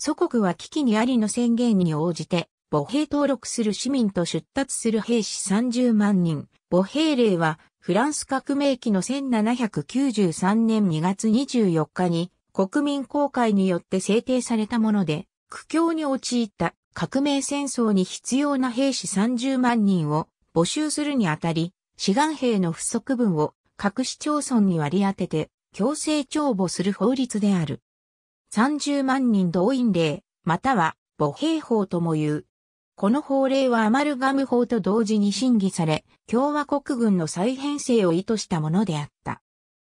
祖国は危機にありの宣言に応じて、母兵登録する市民と出立する兵士30万人。母兵令は、フランス革命期の1793年2月24日に、国民公開によって制定されたもので、苦境に陥った革命戦争に必要な兵士30万人を募集するにあたり、志願兵の不足分を各市町村に割り当てて強制徴募する法律である。30万人動員令、または母兵法とも言う。この法令はアマルガム法と同時に審議され、共和国軍の再編成を意図したものであった。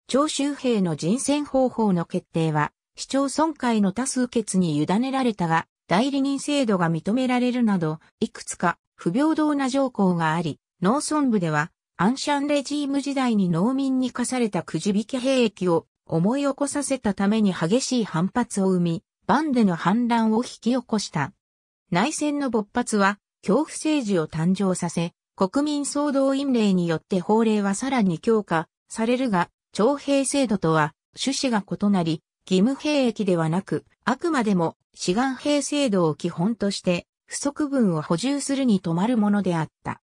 徴収兵の人選方法の決定は、市町村会の多数決に委ねられたが、代理人制度が認められるなど、いくつか不平等な条項があり、農村部では、アンシャンレジーム時代に農民に課されたくじ引き兵役を思い起こさせたために激しい反発を生み、バンデの反乱を引き起こした。内戦の勃発は、恐怖政治を誕生させ、国民総動員令によって法令はさらに強化されるが、徴兵制度とは趣旨が異なり、義務兵役ではなく、あくまでも志願兵制度を基本として、不足分を補充するに止まるものであった。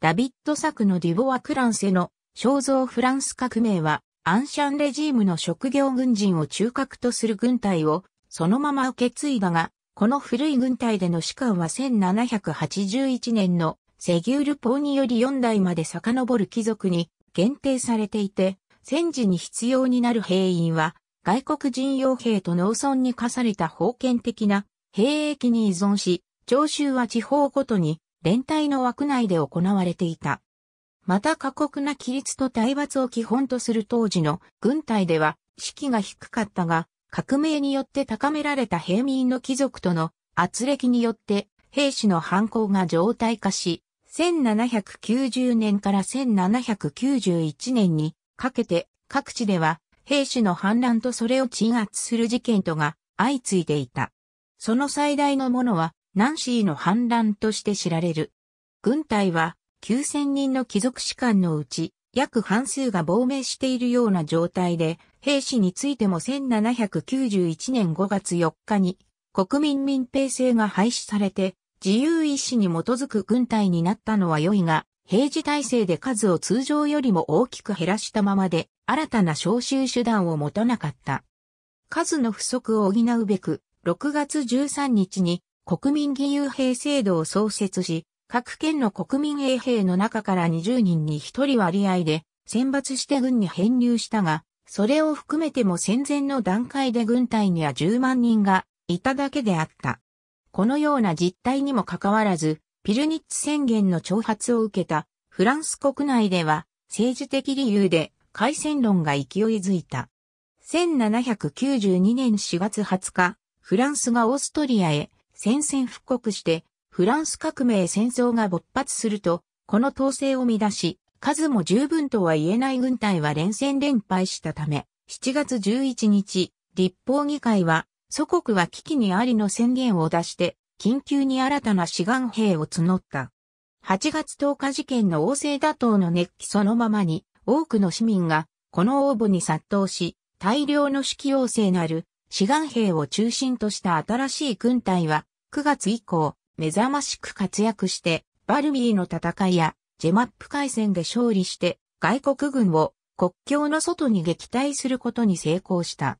ダビッド作のデュボワ・クランセの肖像フランス革命は、アンシャンレジームの職業軍人を中核とする軍隊をそのまま受け継いだが、この古い軍隊での士官は1781年のセギュール法により4代まで遡る貴族に限定されていて、戦時に必要になる兵員は外国人傭兵と農村に課された封建的な兵役に依存し、徴収は地方ごとに連帯の枠内で行われていた。また過酷な規律と体罰を基本とする当時の軍隊では士気が低かったが、革命によって高められた平民の貴族との圧力によって兵士の反抗が常態化し、1790年から1791年にかけて各地では兵士の反乱とそれを鎮圧する事件とが相次いでいた。その最大のものはナンシーの反乱として知られる。軍隊は9000人の貴族士官のうち、約半数が亡命しているような状態で、兵士についても1791年5月4日に国民民兵制が廃止されて自由意志に基づく軍隊になったのは良いが、平時体制で数を通常よりも大きく減らしたままで新たな招集手段を持たなかった。数の不足を補うべく、6月13日に国民義勇兵制度を創設し、各県の国民衛兵の中から20人に1人割合で選抜して軍に編入したが、それを含めても戦前の段階で軍隊には10万人がいただけであった。このような実態にもかかわらず、ピルニッツ宣言の挑発を受けたフランス国内では政治的理由で開戦論が勢いづいた。1792年4月20日、フランスがオーストリアへ宣戦布告してフランス革命戦争が勃発すると、この統制を乱し、数も十分とは言えない軍隊は連戦連敗したため、7月11日、立法議会は、祖国は危機にありの宣言を出して、緊急に新たな志願兵を募った。8月10日事件の王政打倒の熱気そのままに、多くの市民が、この応募に殺到し、大量の指揮要請なる、志願兵を中心とした新しい軍隊は、9月以降、目覚ましく活躍して、バルビーの戦いやジェマップ海戦で勝利して外国軍を国境の外に撃退することに成功した。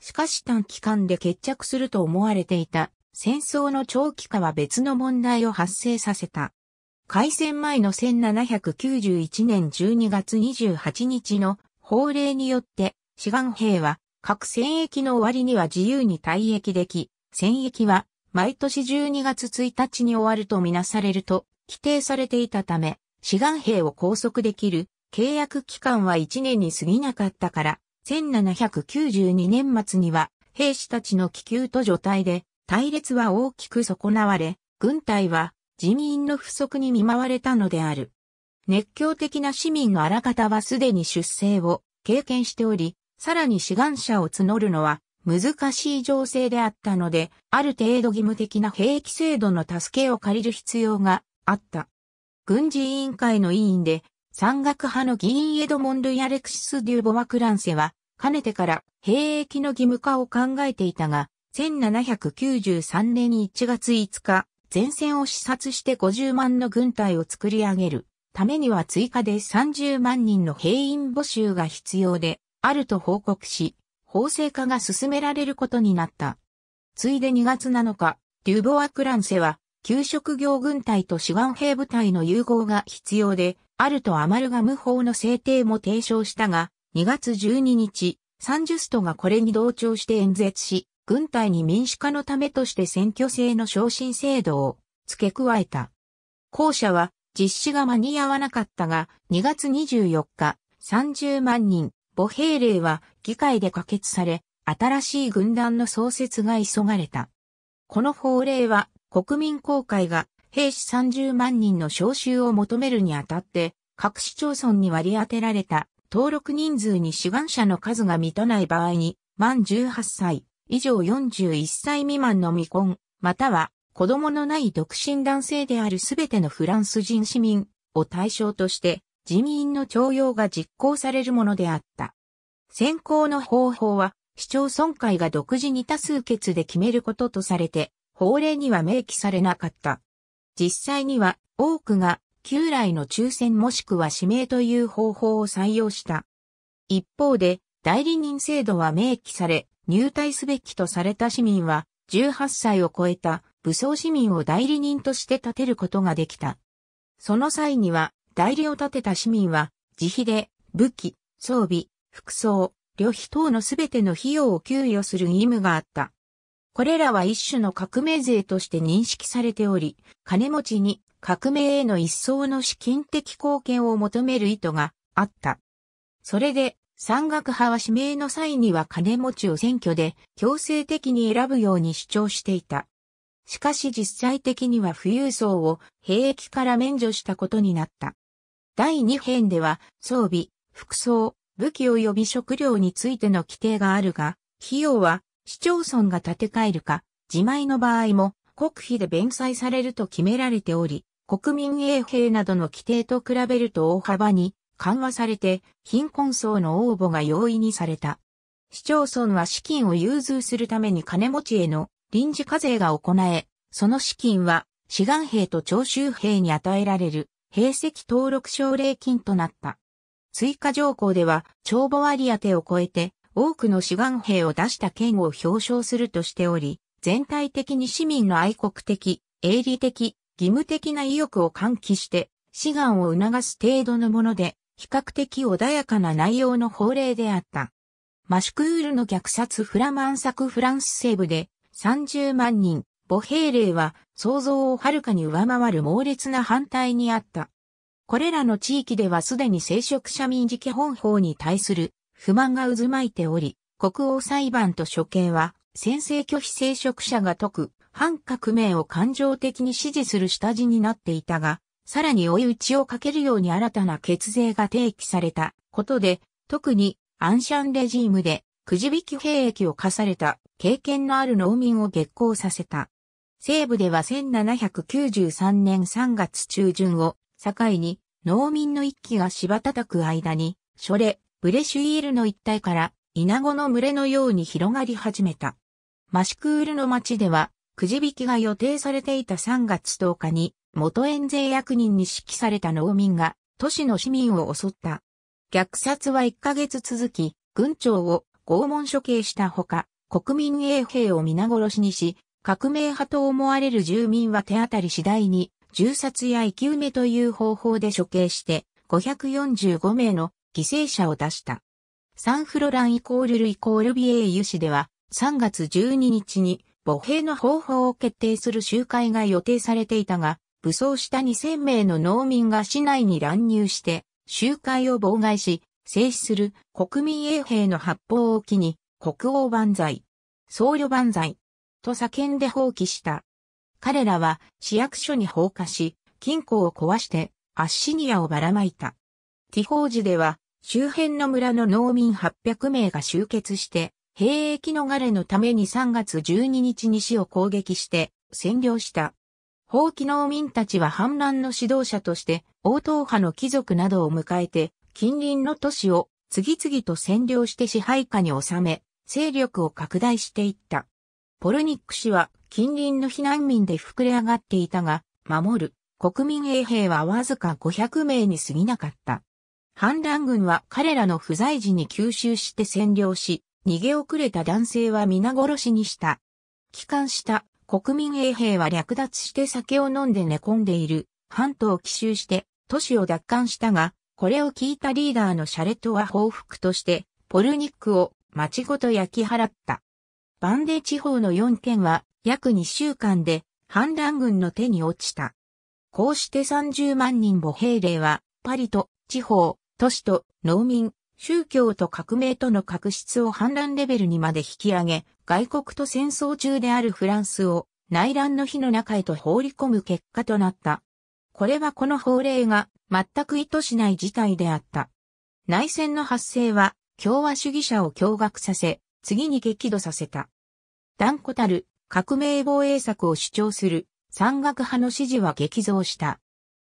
しかし短期間で決着すると思われていた戦争の長期化は別の問題を発生させた。開戦前の1791年12月28日の法令によって志願兵は各戦役の終わりには自由に退役でき、戦役は毎年12月1日に終わるとみなされると規定されていたため、志願兵を拘束できる契約期間は1年に過ぎなかったから、1792年末には兵士たちの気球と除隊で隊列は大きく損なわれ、軍隊は人員の不足に見舞われたのである。熱狂的な市民のあらかたはすでに出征を経験しており、さらに志願者を募るのは難しい情勢であったので、ある程度義務的な兵役制度の助けを借りる必要があった。軍事委員会の委員で、山岳派の議員エドモンド・ヤレクシス・デューボワ・クランセは、かねてから兵役の義務化を考えていたが、1793年1月5日、前線を視察して50万の軍隊を作り上げるためには追加で30万人の兵員募集が必要であると報告し、法制化が進められることになった。ついで2月7日、デュボア・クランセは、給食業軍隊と志願兵部隊の融合が必要で、あるとアマルガム法の制定も提唱したが、2月12日、サンジュストがこれに同調して演説し、軍隊に民主化のためとして選挙制の昇進制度を付け加えた。後者は実施が間に合わなかったが、2月24日、30万人、母兵令は議会で可決され、新しい軍団の創設が急がれた。この法令は国民公会が兵士30万人の召集を求めるにあたって、各市町村に割り当てられた登録人数に志願者の数が満たない場合に、満18歳以上41歳未満の未婚、または子供のない独身男性であるすべてのフランス人市民を対象として、人員の徴用が実行されるものであった。選考の方法は、市町村会が独自に多数決で決めることとされて、法令には明記されなかった。実際には、多くが、旧来の抽選もしくは指名という方法を採用した。一方で、代理人制度は明記され、入隊すべきとされた市民は、18歳を超えた武装市民を代理人として立てることができた。その際には、代理を立てた市民は、自費で、武器、装備、服装、旅費等のすべての費用を給与する義務があった。これらは一種の革命税として認識されており、金持ちに革命への一層の資金的貢献を求める意図があった。それで、山岳派は指名の際には金持ちを選挙で強制的に選ぶように主張していた。しかし実際的には富裕層を兵役から免除したことになった。第2編では装備、服装、武器及び食料についての規定があるが、費用は市町村が建て替えるか、自前の場合も国費で弁済されると決められており、国民衛兵などの規定と比べると大幅に緩和されて貧困層の応募が容易にされた。市町村は資金を融通するために金持ちへの臨時課税が行え、その資金は志願兵と徴収兵に与えられる平籍登録奨励金となった。追加条項では、帳簿割当を超えて、多くの志願兵を出した県を表彰するとしており、全体的に市民の愛国的、営利的、義務的な意欲を喚起して、志願を促す程度のもので、比較的穏やかな内容の法令であった。マシュクールの虐殺フラマン作フランス西部で30万人、母兵令は想像をはるかに上回る猛烈な反対にあった。これらの地域ではすでに聖職者民事基本法に対する不満が渦巻いており、国王裁判と処刑は、先制拒否聖職者が解く、反革命を感情的に支持する下地になっていたが、さらに追い打ちをかけるように新たな血税が提起されたことで、特にアンシャンレジームでくじ引き兵役を課された経験のある農民を激行させた。西部では1793年3月中旬を境に農民の一揆が芝叩く間に、ショレ、ブレシュイールの一帯から稲子の群れのように広がり始めた。マシクールの町では、くじ引きが予定されていた3月10日に、元遠税役人に指揮された農民が、都市の市民を襲った。虐殺は1ヶ月続き、軍長を拷問処刑したほか、国民衛兵を皆殺しにし、革命派と思われる住民は手当たり次第に、銃殺や生き埋めという方法で処刑して、545名の犠牲者を出した。サンフロランイコールルイコールビエイユ市では、3月12日に母兵の方法を決定する集会が予定されていたが、武装した2000名の農民が市内に乱入して、集会を妨害し、制止する国民衛兵の発砲を機に、国王万歳、僧侶万歳、と叫んで放棄した。彼らは市役所に放火し、金庫を壊してアッシニアをばらまいた。ティホージでは周辺の村の農民800名が集結して、兵役逃れのために3月12日に市を攻撃して占領した。放棄農民たちは反乱の指導者として、王党派の貴族などを迎えて、近隣の都市を次々と占領して支配下に収め、勢力を拡大していった。ポルニック氏は近隣の避難民で膨れ上がっていたが、守る国民衛兵はわずか500名に過ぎなかった。反乱軍は彼らの不在時に吸収して占領し、逃げ遅れた男性は皆殺しにした。帰還した国民衛兵は略奪して酒を飲んで寝込んでいる、半島を奇襲して都市を奪還したが、これを聞いたリーダーのシャレットは報復として、ポルニックを町ごと焼き払った。バンデー地方の4県は約2週間で反乱軍の手に落ちた。こうして30万人母兵令はパリと地方、都市と農民、宗教と革命との確執を反乱レベルにまで引き上げ、外国と戦争中であるフランスを内乱の火の中へと放り込む結果となった。これはこの法令が全く意図しない事態であった。内戦の発生は共和主義者を驚愕させ、次に激怒させた。断固たる革命防衛策を主張する山岳派の支持は激増した。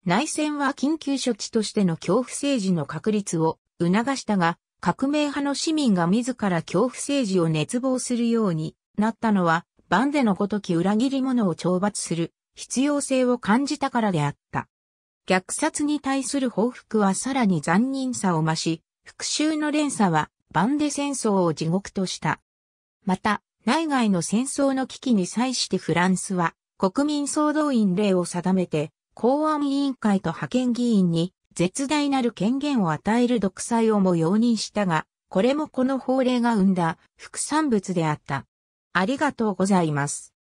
内戦は緊急処置としての恐怖政治の確立を促したが、革命派の市民が自ら恐怖政治を熱望するようになったのは、バンデのごとき裏切り者を懲罰する必要性を感じたからであった。虐殺に対する報復はさらに残忍さを増し、復讐の連鎖はバンデ戦争を地獄とした。また、内外の戦争の危機に際してフランスは、国民総動員令を定めて、公安委員会と派遣議員に絶大なる権限を与える独裁をも容認したが、これもこの法令が生んだ副産物であった。ありがとうございます。